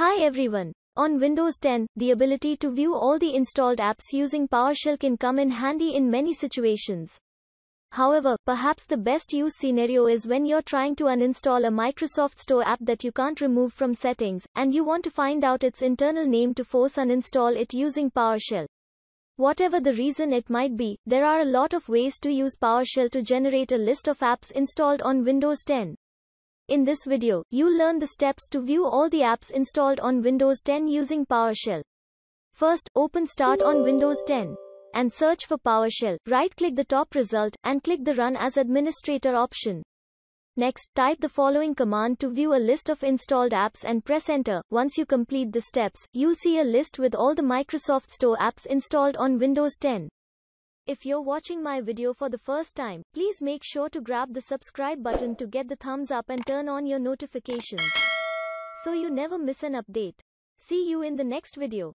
Hi everyone. On Windows 10, the ability to view all the installed apps using PowerShell can come in handy in many situations. However, perhaps the best use scenario is when you're trying to uninstall a Microsoft Store app that you can't remove from settings, and you want to find out its internal name to force uninstall it using PowerShell. Whatever the reason it might be, there are a lot of ways to use PowerShell to generate a list of apps installed on Windows 10. In this video, you'll learn the steps to view all the apps installed on Windows 10 using PowerShell. First, open Start on Windows 10 and search for PowerShell. Right-click the top result and click the Run as Administrator option. Next, type the following command to view a list of installed apps and press enter. Once you complete the steps, you'll see a list with all the Microsoft Store apps installed on Windows 10. If you're watching my video for the first time, please make sure to grab the subscribe button to get the thumbs up and turn on your notifications so you never miss an update. See you in the next video.